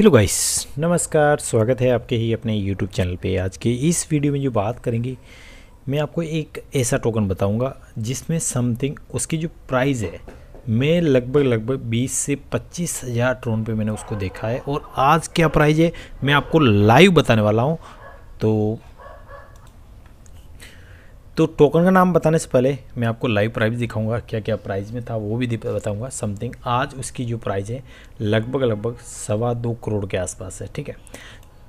hello guys नमस्कार स्वागत है आपके ही अपने यूट्यूब चैनल पे आज के इस वीडियो में जो बात करेंगे मैं आपको एक ऐसा टोकन बताऊंगा जिसमें समथिंग उसकी जो प्राइस है मैं लगभग लगभग 20 से पच्चीस हज़ार ट्रोन पे मैंने उसको देखा है और आज क्या प्राइस है मैं आपको लाइव बताने वाला हूँ तो तो टोकन का नाम बताने से पहले मैं आपको लाइव प्राइस दिखाऊंगा क्या क्या प्राइस में था वो भी बताऊंगा समथिंग आज उसकी जो प्राइस है लगभग लगभग सवा दो करोड़ के आसपास है ठीक है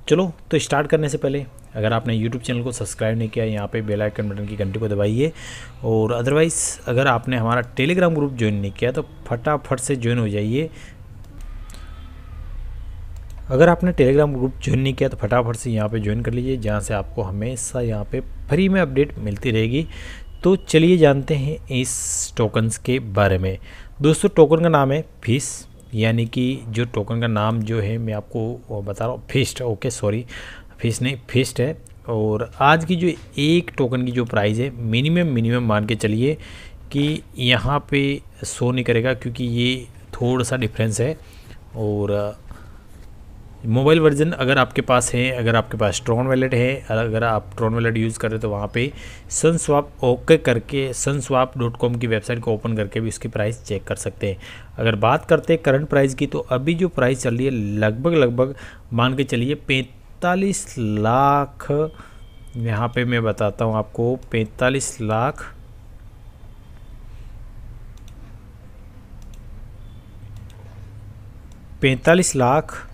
चलो तो स्टार्ट करने से पहले अगर आपने यूट्यूब चैनल को सब्सक्राइब नहीं किया यहाँ पे बेल आइकन बटन की घंटी को दबाइए और अदरवाइज़ अगर आपने हमारा टेलीग्राम ग्रुप ज्वाइन नहीं किया तो फटाफट से ज्वाइन हो जाइए अगर आपने टेलीग्राम ग्रुप ज्वाइन नहीं किया तो फटाफट से यहाँ पे ज्वाइन कर लीजिए जहाँ से आपको हमेशा यहाँ पे फ्री में अपडेट मिलती रहेगी तो चलिए जानते हैं इस टोकन्स के बारे में दोस्तों टोकन का नाम है फीस यानी कि जो टोकन का नाम जो है मैं आपको बता रहा हूँ फिस्ट ओके सॉरी फिस नहीं फिस्ट है और आज की जो एक टोकन की जो प्राइस है मिनिमम मिनिमम मान के चलिए कि यहाँ पे शो नहीं करेगा क्योंकि ये थोड़ा सा डिफरेंस है और मोबाइल वर्जन अगर आपके पास है अगर आपके पास ट्रॉन वैलेट है अगर आप ट्रॉन वैलेट यूज़ कर रहे हो तो वहाँ पे सन स्वाप ओके करके सन स्वाप डॉट कॉम की वेबसाइट को ओपन करके भी इसकी प्राइस चेक कर सकते हैं अगर बात करते हैं करंट प्राइस की तो अभी जो प्राइस चल रही है लगभग लगभग मान के चलिए पैंतालीस लाख यहाँ पर मैं बताता हूँ आपको पैंतालीस लाख पैंतालीस लाख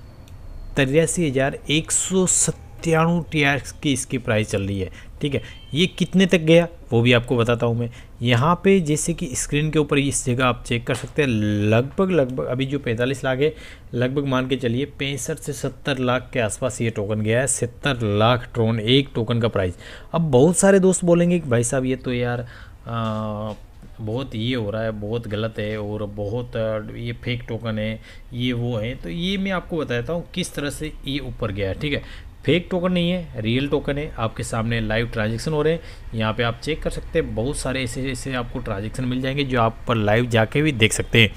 तिरासी हज़ार एक सौ सत्तानु टी की इसकी प्राइस चल रही है ठीक है ये कितने तक गया वो भी आपको बताता हूँ मैं यहाँ पे जैसे कि स्क्रीन के ऊपर इस जगह आप चेक कर सकते हैं लगभग लगभग अभी जो 45 लाख है लगभग मान के चलिए पैंसठ से 70 लाख के आसपास ये टोकन गया है 70 लाख ट्रोन एक टोकन का प्राइस अब बहुत सारे दोस्त बोलेंगे कि भाई साहब ये तो यार आ, बहुत ये हो रहा है बहुत गलत है और बहुत ये फेक टोकन है ये वो है तो ये मैं आपको बताता हूँ किस तरह से ये ऊपर गया है ठीक है फेक टोकन नहीं है रियल टोकन है आपके सामने लाइव ट्रांजेक्शन हो रहे हैं यहाँ पे आप चेक कर सकते हैं बहुत सारे ऐसे ऐसे आपको ट्रांजेक्शन मिल जाएंगे जो आप पर लाइव जाके भी देख सकते हैं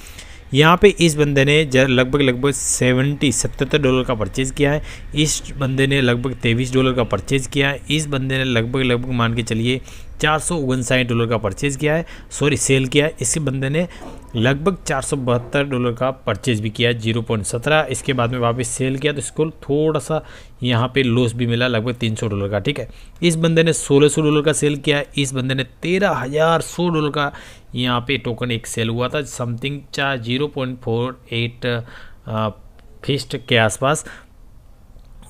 यहाँ पे इस बंदे ने लगभग लगभग सेवेंटी सतहत्तर डॉलर का परचेज़ किया है इस बंदे ने लगभग तेईस डॉलर का परचेज़ किया है इस बंदे ने लगभग लगभग मान के चलिए चार सौ डॉलर का परचेज़ किया है सॉरी सेल किया है इसी बंदे ने लगभग चार सौ बहत्तर डॉलर का परचेज़ भी किया है जीरो पॉइंट सत्रह इसके बाद में वापस सेल किया तो इसको थोड़ा सा यहाँ पे लॉस भी मिला लगभग तीन सौ डॉलर का ठीक है इस बंदे ने सोलह सौ डॉलर का सेल किया है इस बंदे ने तेरह हज़ार सौ डॉलर का यहाँ पे टोकन एक सेल हुआ था समथिंग चार जीरो पॉइंट फोर एट फिस्ट के आसपास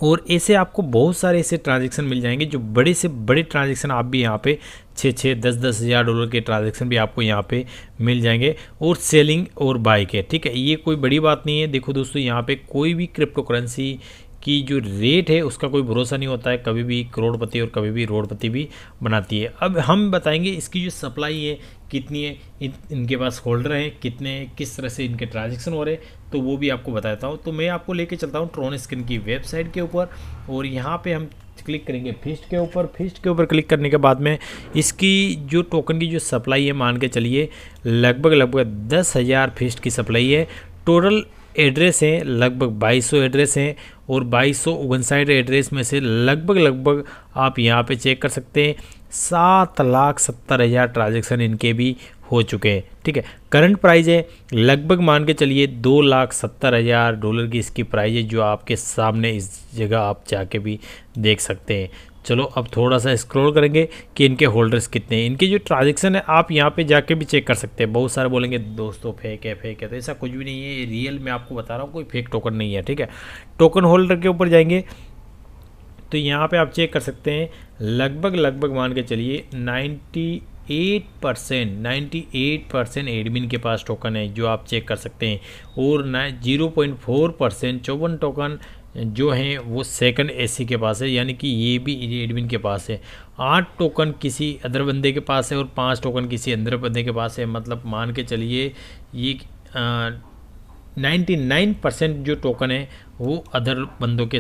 और ऐसे आपको बहुत सारे ऐसे ट्रांजेक्शन मिल जाएंगे जो बड़े से बड़े ट्रांजेक्शन आप भी यहाँ पे छः छः दस दस हज़ार डॉलर के ट्रांजेक्शन भी आपको यहाँ पे मिल जाएंगे और सेलिंग और बाइक है ठीक है ये कोई बड़ी बात नहीं है देखो दोस्तों यहाँ पे कोई भी क्रिप्टो करेंसी की जो रेट है उसका कोई भरोसा नहीं होता है कभी भी करोड़पति और कभी भी रोडपति भी बनाती है अब हम बताएंगे इसकी जो सप्लाई है कितनी है इन, इनके पास होल्डर हैं कितने किस तरह से इनके ट्रांजेक्शन हो रहे हैं तो वो भी आपको बताता हूँ तो मैं आपको लेके चलता हूँ ट्रोन स्किन की वेबसाइट के ऊपर और यहाँ पे हम क्लिक करेंगे फिस्ट के ऊपर फिस्ट के ऊपर क्लिक करने के बाद में इसकी जो टोकन की जो सप्लाई है मान के चलिए लगभग लगभग दस हज़ार फिस्ट की सप्लाई है टोटल एड्रेस हैं लगभग 2200 एड्रेस हैं और बाईस सौ एड्रेस में से लगभग लगभग आप यहाँ पे चेक कर सकते हैं सात लाख सत्तर हज़ार ट्रांजेक्शन इनके भी हो चुके हैं ठीक है करंट प्राइस है लगभग मान के चलिए दो लाख सत्तर हज़ार डॉलर की इसकी प्राइस है जो आपके सामने इस जगह आप जाके भी देख सकते हैं चलो अब थोड़ा सा स्क्रॉल करेंगे कि इनके होल्डर्स कितने हैं इनके जो ट्रांजेक्शन है आप यहाँ पे जाके भी चेक कर सकते हैं बहुत सारे बोलेंगे दोस्तों फेक है फेक है तो ऐसा कुछ भी नहीं है रियल मैं आपको बता रहा हूँ कोई फेक टोकन नहीं है ठीक है टोकन होल्डर के ऊपर जाएंगे तो यहाँ पर आप चेक कर सकते हैं लगभग लगभग मान के चलिए ninety eight percent ninety eight percent admin के पास टोकन है जो आप चेक कर सकते हैं और ना जीरो पॉइंट फोर परसेंट चौवन टोकन जो हैं वो सेकंड एसी के पास है यानी कि ये भी एडमिन के पास है आठ टोकन किसी अदर बंदे के पास है और पांच टोकन किसी अंदर बंदे के पास है मतलब मान के चलिए ये नाइन्टी नाइन परसेंट जो टोकन है वो अदर बंदों के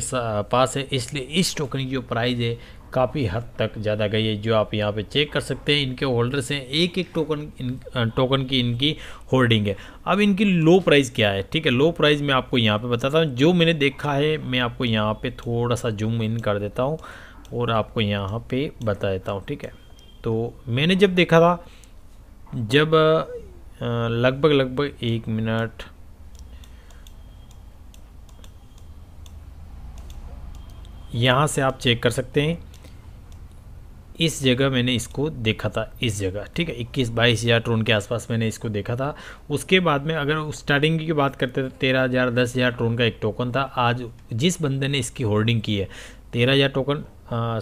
पास है इसलिए इस टोकन की जो प्राइस है काफ़ी हद तक ज़्यादा गई है जो आप यहाँ पे चेक कर सकते हैं इनके होल्डर्स हैं एक एक टोकन इन टोकन की इनकी होल्डिंग है अब इनकी लो प्राइस क्या है ठीक है लो प्राइस मैं आपको यहाँ पे बताता हूँ जो मैंने देखा है मैं आपको यहाँ पे थोड़ा सा जूम इन कर देता हूँ और आपको यहाँ पे बता देता हूँ ठीक है तो मैंने जब देखा था जब लगभग लगभग एक मिनट यहाँ से आप चेक कर सकते हैं इस जगह मैंने इसको देखा था इस जगह ठीक है इक्कीस बाईस हज़ार ट्रोन के आसपास मैंने इसको देखा था उसके बाद में अगर स्टार्टिंग की बात करते तो तेरह हज़ार दस हज़ार ट्रोन का एक टोकन था आज जिस बंदे ने इसकी होल्डिंग की है तेरह हज़ार टोकन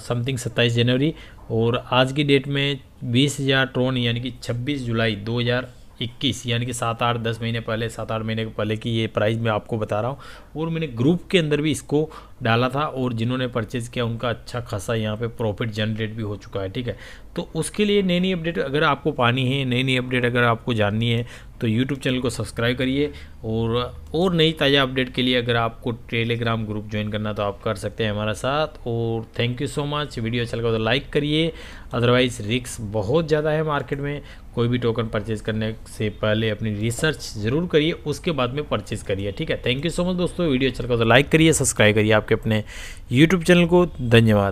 समथिंग सत्ताईस जनवरी और आज की डेट में बीस हज़ार ट्रोन यानी कि छब्बीस जुलाई दो हज़ार इक्कीस यानी कि सात आठ दस महीने पहले सात आठ महीने पहले की ये प्राइस मैं आपको बता रहा हूँ और मैंने ग्रुप के अंदर भी इसको डाला था और जिन्होंने परचेज़ किया उनका अच्छा खासा यहाँ पे प्रॉफिट जनरेट भी हो चुका है ठीक है तो उसके लिए नई नई अपडेट अगर आपको पानी है नई नई अपडेट अगर आपको जाननी है तो यूट्यूब चैनल को सब्सक्राइब करिए और और नई ताज़ा अपडेट के लिए अगर आपको टेलीग्राम ग्रुप ज्वाइन करना तो आप कर सकते हैं हमारे साथ और thank you so much video अच्छा लगा तो लाइक करिए अदरवाइज़ रिक्स बहुत ज़्यादा है मार्केट में कोई भी टोकन परचेज़ करने से पहले अपनी रिसर्च ज़रूर करिए उसके बाद में परचेज़ करिए ठीक है थैंक यू सो मच दोस्तों वीडियो अच्छा लगा तो लाइक करिए सब्सक्राइब करिए आपके अपने यूट्यूब चैनल को धन्यवाद